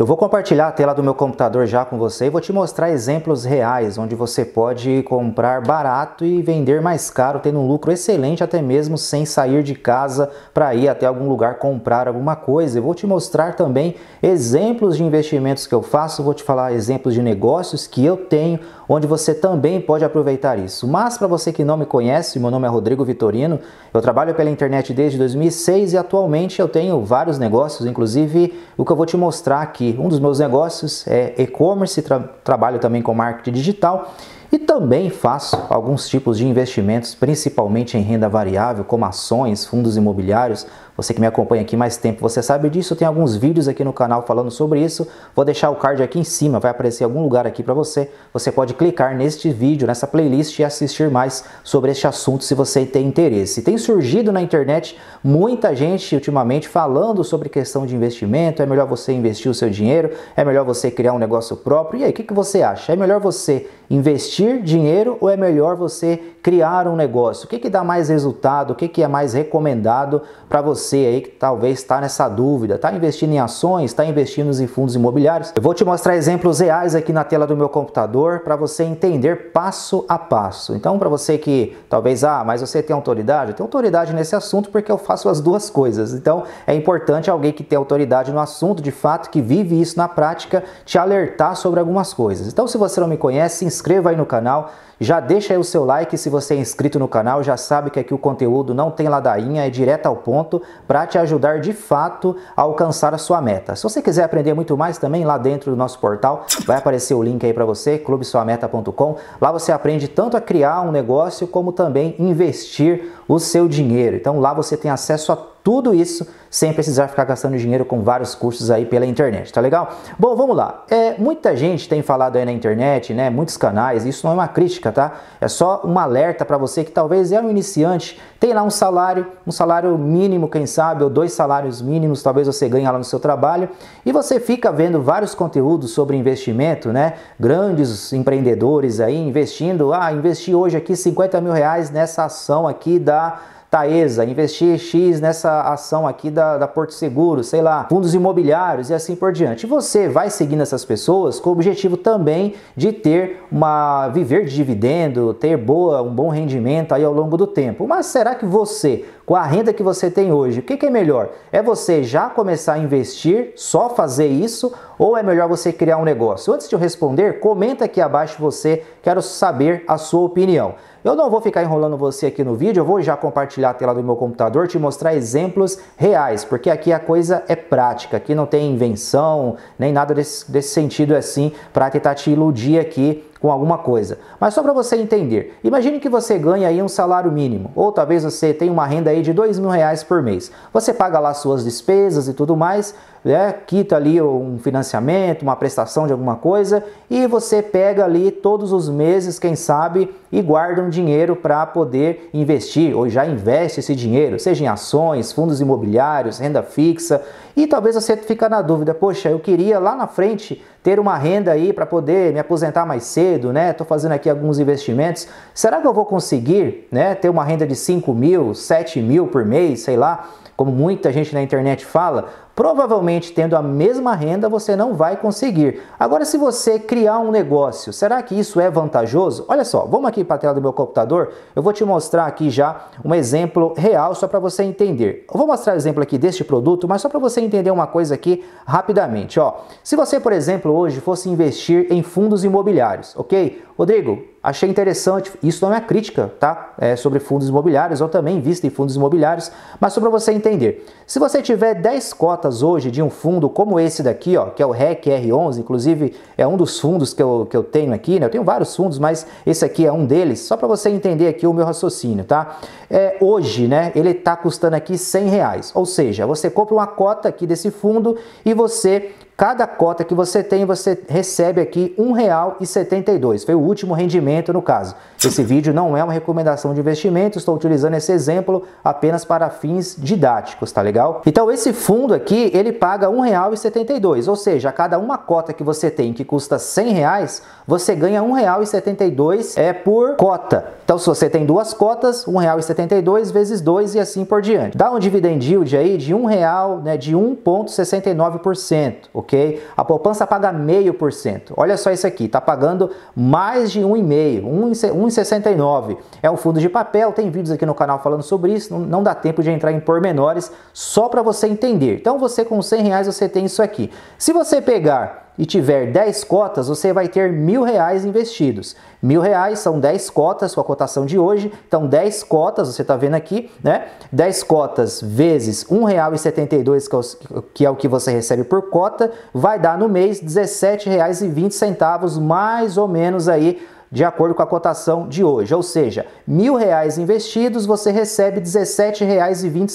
Eu vou compartilhar a tela do meu computador já com você e vou te mostrar exemplos reais onde você pode comprar barato e vender mais caro, tendo um lucro excelente até mesmo sem sair de casa para ir até algum lugar comprar alguma coisa. Eu vou te mostrar também exemplos de investimentos que eu faço, vou te falar exemplos de negócios que eu tenho onde você também pode aproveitar isso. Mas para você que não me conhece, meu nome é Rodrigo Vitorino, eu trabalho pela internet desde 2006 e atualmente eu tenho vários negócios, inclusive o que eu vou te mostrar aqui. Um dos meus negócios é e-commerce, tra trabalho também com marketing digital e também faço alguns tipos de investimentos, principalmente em renda variável, como ações, fundos imobiliários. Você que me acompanha aqui mais tempo, você sabe disso. Tem alguns vídeos aqui no canal falando sobre isso. Vou deixar o card aqui em cima, vai aparecer algum lugar aqui para você. Você pode clicar neste vídeo, nessa playlist e assistir mais sobre este assunto se você tem interesse. Tem surgido na internet muita gente ultimamente falando sobre questão de investimento. É melhor você investir o seu dinheiro, é melhor você criar um negócio próprio. E aí, o que, que você acha? É melhor você investir investir dinheiro ou é melhor você criar um negócio? O que, que dá mais resultado? O que, que é mais recomendado para você aí que talvez está nessa dúvida? Está investindo em ações? Está investindo em fundos imobiliários? Eu vou te mostrar exemplos reais aqui na tela do meu computador para você entender passo a passo. Então, para você que talvez, ah, mas você tem autoridade? Eu tenho autoridade nesse assunto porque eu faço as duas coisas. Então, é importante alguém que tem autoridade no assunto, de fato, que vive isso na prática, te alertar sobre algumas coisas. Então, se você não me conhece, se inscreva aí no canal. Já deixa aí o seu like se você é inscrito no canal, já sabe que aqui o conteúdo não tem ladainha, é direto ao ponto para te ajudar de fato a alcançar a sua meta. Se você quiser aprender muito mais também lá dentro do nosso portal, vai aparecer o link aí para você, clubesuameta.com. Lá você aprende tanto a criar um negócio como também investir o seu dinheiro. Então lá você tem acesso a tudo isso sem precisar ficar gastando dinheiro com vários cursos aí pela internet, tá legal? Bom, vamos lá. É, muita gente tem falado aí na internet, né? Muitos canais, isso não é uma crítica, tá? É só um alerta para você que talvez é um iniciante, tem lá um salário, um salário mínimo, quem sabe, ou dois salários mínimos, talvez você ganhe lá no seu trabalho, e você fica vendo vários conteúdos sobre investimento, né? Grandes empreendedores aí investindo, ah, investi hoje aqui 50 mil reais nessa ação aqui da Taesa, investir X nessa ação aqui da, da Porto Seguro, sei lá, fundos imobiliários e assim por diante. você vai seguindo essas pessoas com o objetivo também de ter uma viver de dividendo, ter boa, um bom rendimento aí ao longo do tempo. Mas será que você, com a renda que você tem hoje, o que, que é melhor? É você já começar a investir, só fazer isso, ou é melhor você criar um negócio? Antes de eu responder, comenta aqui abaixo você, quero saber a sua opinião. Eu não vou ficar enrolando você aqui no vídeo, eu vou já compartilhar a tela do meu computador, te mostrar exemplos reais, porque aqui a coisa é prática, aqui não tem invenção, nem nada desse, desse sentido assim, para tentar te iludir aqui com alguma coisa. Mas só para você entender, imagine que você ganha aí um salário mínimo, ou talvez você tenha uma renda aí de dois mil reais por mês. Você paga lá suas despesas e tudo mais, né, quita ali um financiamento, uma prestação de alguma coisa e você pega ali todos os meses, quem sabe, e guarda um dinheiro para poder investir ou já investe esse dinheiro, seja em ações, fundos imobiliários, renda fixa e talvez você fica na dúvida, poxa, eu queria lá na frente ter uma renda aí para poder me aposentar mais cedo, né? Estou fazendo aqui alguns investimentos. Será que eu vou conseguir, né, ter uma renda de 5 mil, 7 mil por mês, sei lá, como muita gente na internet fala? provavelmente tendo a mesma renda você não vai conseguir. Agora, se você criar um negócio, será que isso é vantajoso? Olha só, vamos aqui para a tela do meu computador, eu vou te mostrar aqui já um exemplo real só para você entender. Eu vou mostrar o exemplo aqui deste produto, mas só para você entender uma coisa aqui rapidamente. Ó. Se você, por exemplo, hoje fosse investir em fundos imobiliários, ok? Rodrigo, achei interessante, isso não é crítica, tá? É sobre fundos imobiliários, eu também invisto em fundos imobiliários, mas só para você entender. Se você tiver 10 cotas, cotas hoje de um fundo como esse daqui, ó, que é o REC R11, inclusive é um dos fundos que eu, que eu tenho aqui, né? Eu tenho vários fundos, mas esse aqui é um deles, só para você entender aqui o meu raciocínio, tá? é, hoje, né, ele está custando aqui 100 reais. Ou seja, você compra uma cota aqui desse fundo e você Cada cota que você tem, você recebe aqui R$1,72. Foi o último rendimento no caso. Esse vídeo não é uma recomendação de investimento, estou utilizando esse exemplo apenas para fins didáticos, tá legal? Então esse fundo aqui, ele paga R$1,72. ou seja, a cada uma cota que você tem que custa R$ 100, reais, você ganha R$1,72 é por cota. Então se você tem duas cotas, R$1,72 1,72 vezes 2 e assim por diante. Dá um dividend yield aí de um real, né, de 1,69%, ok? A poupança paga meio por cento. Olha só isso aqui, tá pagando mais de 1,5, 1,69. É um fundo de papel, tem vídeos aqui no canal falando sobre isso, não dá tempo de entrar em pormenores, só para você entender. Então você com 100 reais você tem isso aqui. Se você pegar e tiver 10 cotas, você vai ter mil reais investidos. Mil reais são 10 cotas, com a cotação de hoje. Então, 10 cotas, você está vendo aqui, né? 10 cotas vezes R$1,72, é que é o que você recebe por cota, vai dar no mês R$17,20, mais ou menos aí de acordo com a cotação de hoje. Ou seja, mil reais investidos, você recebe R$17,20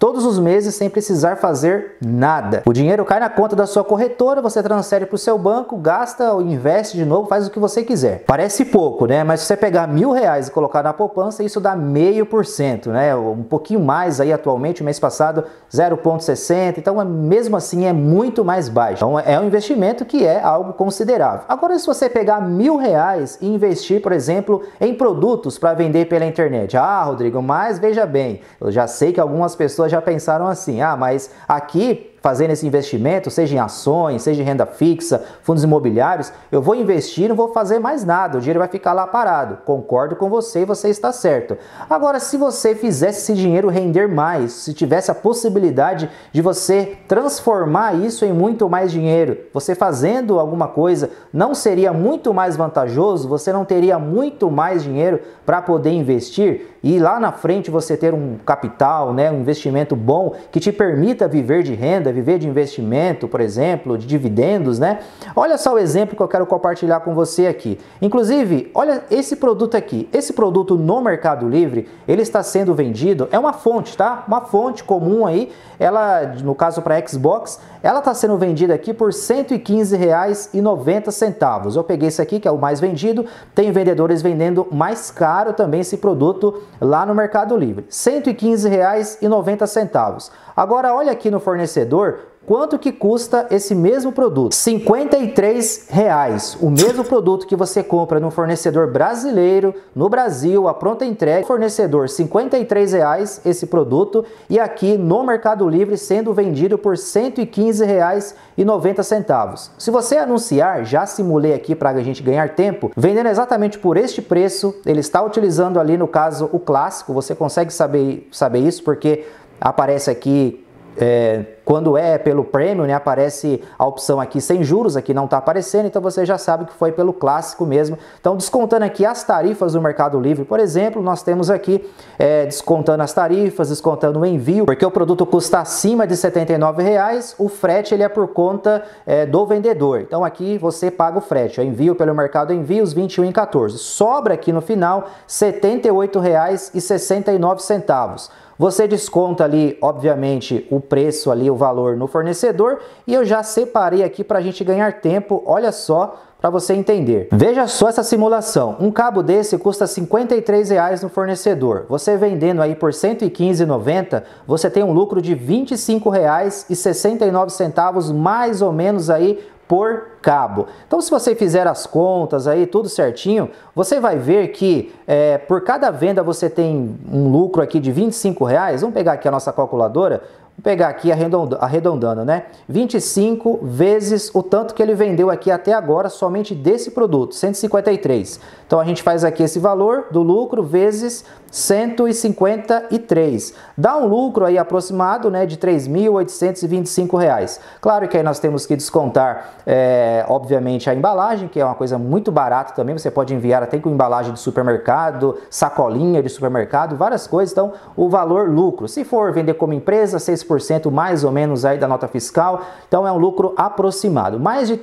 todos os meses sem precisar fazer nada. O dinheiro cai na conta da sua corretora, você transfere para o seu banco, gasta ou investe de novo, faz o que você quiser. Parece pouco, né? Mas se você pegar mil reais e colocar na poupança, isso dá meio por cento, né? Um pouquinho mais aí atualmente, mês passado 0,60. Então, é, mesmo assim, é muito mais baixo. Então, é um investimento que é algo considerável. Agora, se você pegar mil reais e investir, por exemplo, em produtos para vender pela internet, ah, Rodrigo, mas veja bem, eu já sei que algumas pessoas já pensaram assim: ah, mas aqui fazendo esse investimento, seja em ações, seja em renda fixa, fundos imobiliários, eu vou investir, não vou fazer mais nada, o dinheiro vai ficar lá parado. Concordo com você e você está certo. Agora, se você fizesse esse dinheiro render mais, se tivesse a possibilidade de você transformar isso em muito mais dinheiro, você fazendo alguma coisa, não seria muito mais vantajoso? Você não teria muito mais dinheiro para poder investir e lá na frente você ter um capital, né, um investimento bom que te permita viver de renda? renda, é viver de investimento, por exemplo, de dividendos, né? Olha só o exemplo que eu quero compartilhar com você aqui. Inclusive, olha esse produto aqui. Esse produto no Mercado Livre, ele está sendo vendido, é uma fonte, tá? Uma fonte comum aí, ela, no caso para Xbox, ela está sendo vendida aqui por R$ 115,90. Eu peguei esse aqui, que é o mais vendido. Tem vendedores vendendo mais caro também esse produto lá no Mercado Livre. R$ 115,90. Agora, olha aqui no fornecedor quanto que custa esse mesmo produto? 53 reais. O mesmo produto que você compra no fornecedor brasileiro, no Brasil, a pronta entrega, fornecedor 53 reais esse produto e aqui no Mercado Livre sendo vendido por 115 reais e 90 centavos. Se você anunciar, já simulei aqui para a gente ganhar tempo, vendendo exatamente por este preço, ele está utilizando ali no caso o clássico, você consegue saber, saber isso porque aparece aqui é, quando é pelo Premium, né, aparece a opção aqui sem juros, aqui não está aparecendo, então você já sabe que foi pelo clássico mesmo. Então, descontando aqui as tarifas do Mercado Livre, por exemplo, nós temos aqui é, descontando as tarifas, descontando o envio, porque o produto custa acima de R$ 79,00, o frete ele é por conta é, do vendedor. Então, aqui você paga o frete, o envio pelo Mercado Envios, R$ 21,14. Sobra aqui no final R$ 78,69. Você desconta ali, obviamente, o preço ali, o valor no fornecedor e eu já separei aqui para a gente ganhar tempo, olha só, para você entender. Veja só essa simulação. Um cabo desse custa R$ 53,00 no fornecedor. Você vendendo aí por R$ 115,90, você tem um lucro de R$ 25,69 mais ou menos aí por cabo. Então, se você fizer as contas aí, tudo certinho, você vai ver que é, por cada venda você tem um lucro aqui de 25 reais. Vamos pegar aqui a nossa calculadora, pegar aqui arredondando, né? 25 vezes o tanto que ele vendeu aqui até agora somente desse produto, 153. Então a gente faz aqui esse valor do lucro vezes 153. Dá um lucro aí aproximado né, de R$ 3.825. Claro que aí nós temos que descontar, é, obviamente, a embalagem, que é uma coisa muito barata também. Você pode enviar até com embalagem de supermercado, sacolinha de supermercado, várias coisas. Então, o valor lucro. Se for vender como empresa, 6% mais ou menos aí da nota fiscal. Então, é um lucro aproximado. Mais de R$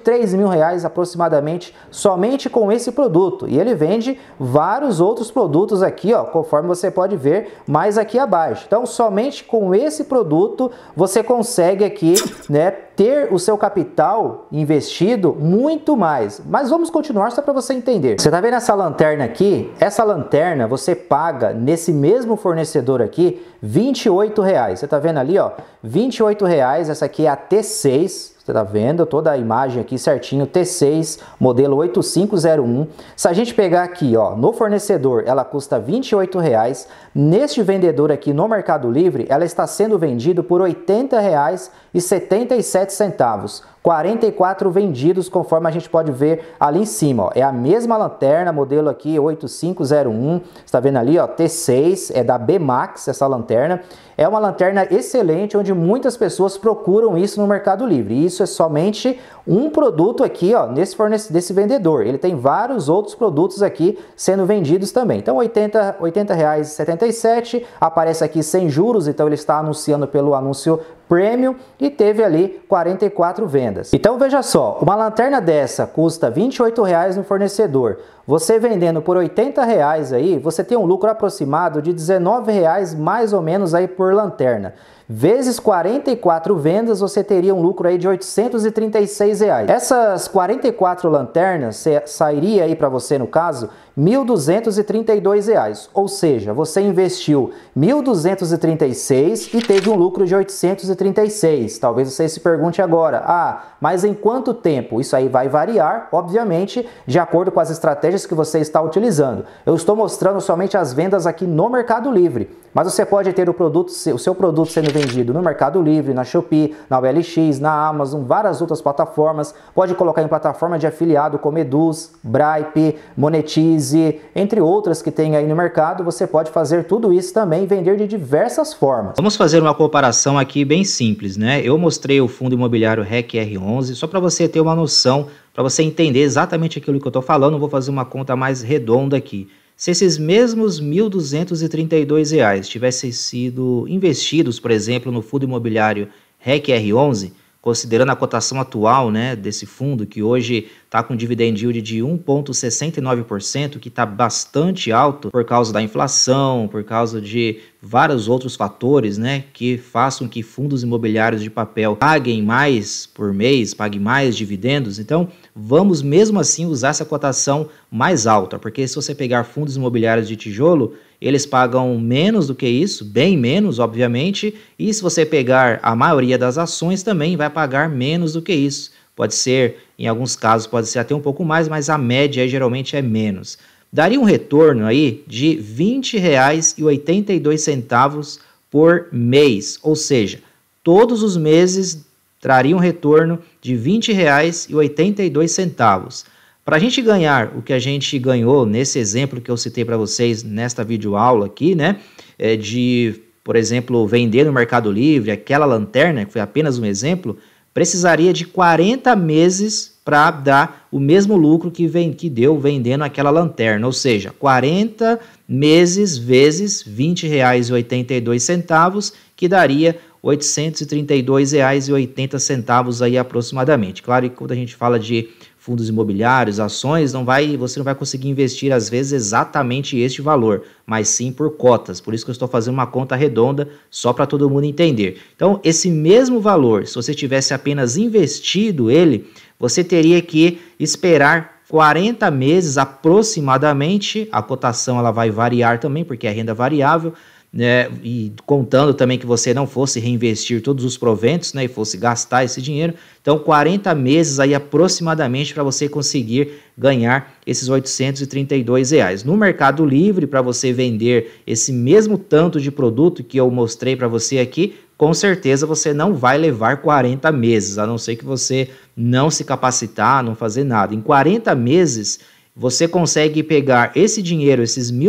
reais aproximadamente somente com esse produto. E ele vende vários outros produtos aqui, ó, conforme conforme você pode ver mais aqui abaixo. Então, somente com esse produto você consegue aqui, né, ter o seu capital investido muito mais. Mas vamos continuar só para você entender. Você está vendo essa lanterna aqui? Essa lanterna você paga nesse mesmo fornecedor aqui R$ 28,00. Você está vendo ali, ó, R$ 28,00. Essa aqui é a T6, você está vendo toda a imagem aqui certinho, T6, modelo 8501. Se a gente pegar aqui, ó, no fornecedor, ela custa R$ 28,00, Neste vendedor aqui no Mercado Livre, ela está sendo vendida por R$ 80,77, 44 vendidos, conforme a gente pode ver ali em cima. Ó. É a mesma lanterna, modelo aqui 8501, está vendo ali, ó, T6, é da Bmax essa lanterna. É uma lanterna excelente, onde muitas pessoas procuram isso no Mercado Livre. E isso é somente um produto aqui, ó, nesse fornecedor, desse vendedor. Ele tem vários outros produtos aqui sendo vendidos também. Então, R$ 80,77 1,67, aparece aqui sem juros, então ele está anunciando pelo anúncio Premium e teve ali 44 vendas. Então veja só, uma lanterna dessa custa R$ 28,00 no fornecedor. Você vendendo por R$ 80,00 aí, você tem um lucro aproximado de R$ 19,00 mais ou menos aí por lanterna. Vezes 44 vendas, você teria um lucro aí de R$ 836. Reais. Essas 44 lanternas sairia aí para você no caso R$ 1.232, reais. ou seja, você investiu R$ 1.236 e teve um lucro de R$ 836. 36. Talvez você se pergunte agora, ah, mas em quanto tempo? Isso aí vai variar, obviamente, de acordo com as estratégias que você está utilizando. Eu estou mostrando somente as vendas aqui no Mercado Livre. Mas você pode ter o, produto, o seu produto sendo vendido no Mercado Livre, na Shopee, na OLX, na Amazon, várias outras plataformas. Pode colocar em plataforma de afiliado como Eduz, Bripe, Monetize, entre outras que tem aí no mercado. Você pode fazer tudo isso também e vender de diversas formas. Vamos fazer uma comparação aqui bem simples, né? Eu mostrei o fundo imobiliário REC R11 só para você ter uma noção, para você entender exatamente aquilo que eu estou falando. Vou fazer uma conta mais redonda aqui. Se esses mesmos R$ 1.232 tivessem sido investidos, por exemplo, no fundo imobiliário REC R11, considerando a cotação atual né, desse fundo, que hoje está com dividend yield de 1,69%, que está bastante alto por causa da inflação, por causa de vários outros fatores né, que façam que fundos imobiliários de papel paguem mais por mês, paguem mais dividendos. Então, vamos mesmo assim usar essa cotação mais alta, porque se você pegar fundos imobiliários de tijolo, eles pagam menos do que isso, bem menos, obviamente, e se você pegar a maioria das ações também vai pagar menos do que isso. Pode ser, em alguns casos, pode ser até um pouco mais, mas a média geralmente é menos. Daria um retorno aí de R$ 20,82 por mês, ou seja, todos os meses traria um retorno de R$ 20,82. Para a gente ganhar o que a gente ganhou nesse exemplo que eu citei para vocês nesta videoaula aqui, né? É de, por exemplo, vender no Mercado Livre aquela lanterna, que foi apenas um exemplo, precisaria de 40 meses para dar o mesmo lucro que, vem, que deu vendendo aquela lanterna, ou seja, 40 meses vezes R$ 20,82, que daria R$ 832,80 aí aproximadamente. Claro que quando a gente fala de fundos imobiliários, ações, não vai, você não vai conseguir investir às vezes exatamente este valor, mas sim por cotas. Por isso que eu estou fazendo uma conta redonda só para todo mundo entender. Então, esse mesmo valor, se você tivesse apenas investido ele, você teria que esperar 40 meses aproximadamente. A cotação ela vai variar também, porque é renda variável né, e contando também que você não fosse reinvestir todos os proventos né, e fosse gastar esse dinheiro. Então, 40 meses aí aproximadamente para você conseguir ganhar esses 832 reais. No Mercado Livre, para você vender esse mesmo tanto de produto que eu mostrei para você aqui, com certeza você não vai levar 40 meses, a não ser que você não se capacitar, não fazer nada. Em 40 meses, você consegue pegar esse dinheiro, esses R$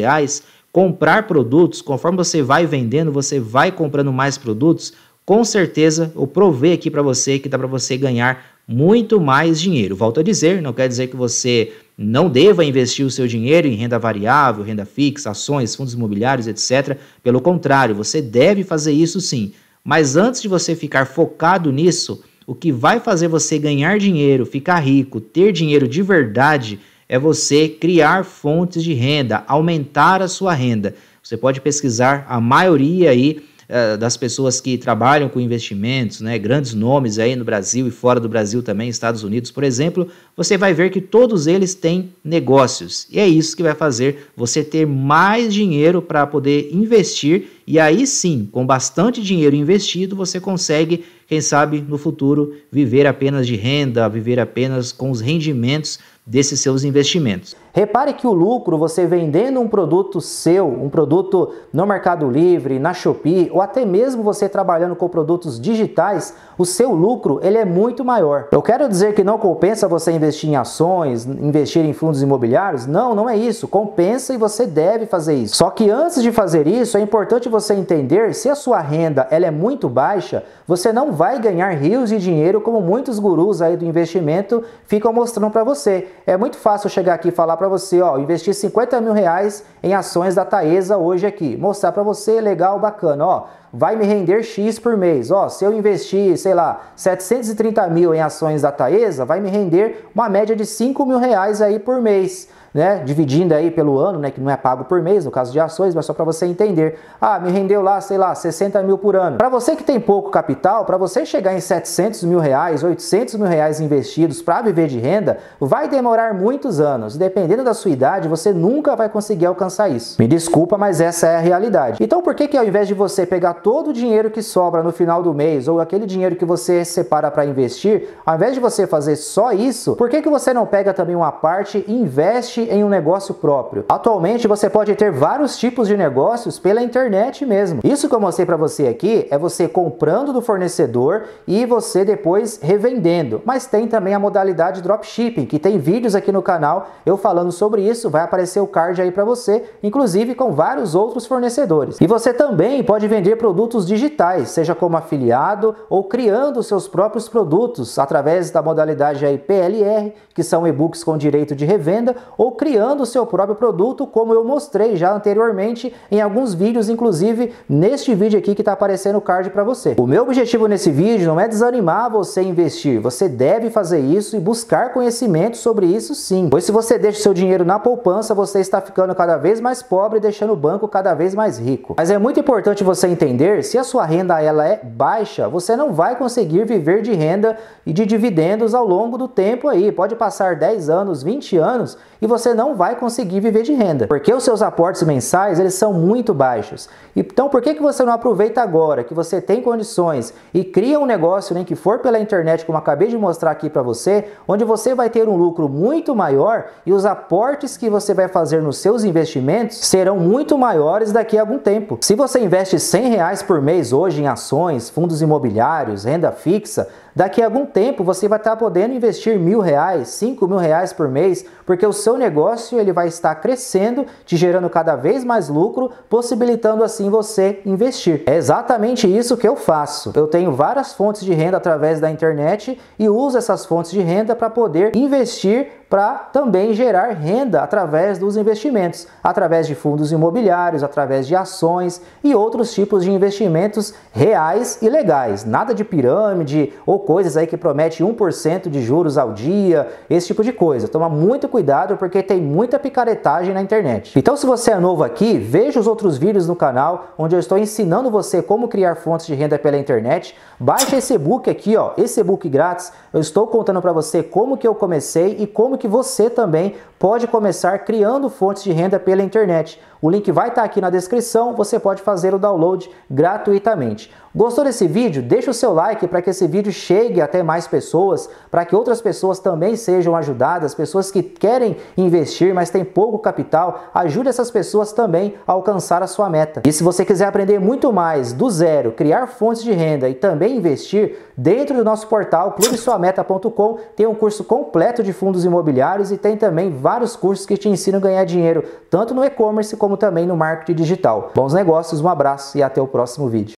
reais comprar produtos, conforme você vai vendendo, você vai comprando mais produtos, com certeza eu provei aqui para você que dá para você ganhar muito mais dinheiro. Volto a dizer, não quer dizer que você não deva investir o seu dinheiro em renda variável, renda fixa, ações, fundos imobiliários, etc. Pelo contrário, você deve fazer isso sim. Mas antes de você ficar focado nisso, o que vai fazer você ganhar dinheiro, ficar rico, ter dinheiro de verdade é você criar fontes de renda, aumentar a sua renda. Você pode pesquisar a maioria aí eh, das pessoas que trabalham com investimentos, né, grandes nomes aí no Brasil e fora do Brasil também, Estados Unidos, por exemplo, você vai ver que todos eles têm negócios. E é isso que vai fazer você ter mais dinheiro para poder investir e aí sim, com bastante dinheiro investido, você consegue, quem sabe no futuro, viver apenas de renda, viver apenas com os rendimentos desses seus investimentos. Repare que o lucro, você vendendo um produto seu, um produto no Mercado Livre, na Shopee, ou até mesmo você trabalhando com produtos digitais, o seu lucro ele é muito maior. Eu quero dizer que não compensa você investir em ações, investir em fundos imobiliários, não, não é isso. Compensa e você deve fazer isso. Só que antes de fazer isso, é importante você entender se a sua renda ela é muito baixa, você não vai ganhar rios de dinheiro como muitos gurus aí do investimento ficam mostrando para você. É muito fácil chegar aqui e falar para você, ó, investir 50 mil reais em ações da Taesa hoje aqui. Mostrar para você, legal, bacana, ó, vai me render X por mês. Ó, se eu investir, sei lá, 730 mil em ações da Taesa, vai me render uma média de 5 mil reais aí por mês né, dividindo aí pelo ano, né, que não é pago por mês, no caso de ações, mas só para você entender. Ah, me rendeu lá, sei lá, 60 mil por ano. Para você que tem pouco capital, para você chegar em 700 mil reais, 800 mil reais investidos para viver de renda, vai demorar muitos anos. Dependendo da sua idade, você nunca vai conseguir alcançar isso. Me desculpa, mas essa é a realidade. Então, por que que ao invés de você pegar todo o dinheiro que sobra no final do mês ou aquele dinheiro que você separa para investir, ao invés de você fazer só isso, por que que você não pega também uma parte, investe em um negócio próprio. Atualmente você pode ter vários tipos de negócios pela internet mesmo. Isso que eu mostrei para você aqui é você comprando do fornecedor e você depois revendendo. Mas tem também a modalidade dropshipping, que tem vídeos aqui no canal eu falando sobre isso, vai aparecer o card aí para você, inclusive com vários outros fornecedores. E você também pode vender produtos digitais, seja como afiliado ou criando seus próprios produtos através da modalidade aí PLR, que são e-books com direito de revenda ou ou criando o seu próprio produto, como eu mostrei já anteriormente em alguns vídeos, inclusive neste vídeo aqui que está aparecendo o card para você. O meu objetivo nesse vídeo não é desanimar você a investir, você deve fazer isso e buscar conhecimento sobre isso sim, pois se você deixa seu dinheiro na poupança, você está ficando cada vez mais pobre, deixando o banco cada vez mais rico. Mas é muito importante você entender, se a sua renda ela é baixa, você não vai conseguir viver de renda e de dividendos ao longo do tempo aí, pode passar 10 anos, 20 anos e você você não vai conseguir viver de renda, porque os seus aportes mensais eles são muito baixos. Então, por que, que você não aproveita agora que você tem condições e cria um negócio, nem né, que for pela internet, como acabei de mostrar aqui para você, onde você vai ter um lucro muito maior e os aportes que você vai fazer nos seus investimentos serão muito maiores daqui a algum tempo. Se você investe 100 reais por mês hoje em ações, fundos imobiliários, renda fixa, Daqui a algum tempo você vai estar tá podendo investir mil reais, cinco mil reais por mês, porque o seu negócio ele vai estar crescendo, te gerando cada vez mais lucro, possibilitando assim você investir. É exatamente isso que eu faço. Eu tenho várias fontes de renda através da internet e uso essas fontes de renda para poder investir para também gerar renda através dos investimentos, através de fundos imobiliários, através de ações e outros tipos de investimentos reais e legais. Nada de pirâmide ou coisas aí que promete 1% de juros ao dia, esse tipo de coisa. Toma muito cuidado porque tem muita picaretagem na internet. Então, se você é novo aqui, veja os outros vídeos no canal onde eu estou ensinando você como criar fontes de renda pela internet. Baixa esse book aqui, ó, esse book grátis. Eu estou contando para você como que eu comecei e como que você também pode começar criando fontes de renda pela internet. O link vai estar tá aqui na descrição, você pode fazer o download gratuitamente. Gostou desse vídeo? Deixa o seu like para que esse vídeo chegue até mais pessoas, para que outras pessoas também sejam ajudadas, pessoas que querem investir, mas têm pouco capital, ajude essas pessoas também a alcançar a sua meta. E se você quiser aprender muito mais do zero, criar fontes de renda e também investir, dentro do nosso portal clubesuameta.com tem um curso completo de fundos imobiliários e tem também vários cursos que te ensinam a ganhar dinheiro, tanto no e-commerce como também no marketing digital. Bons negócios, um abraço e até o próximo vídeo.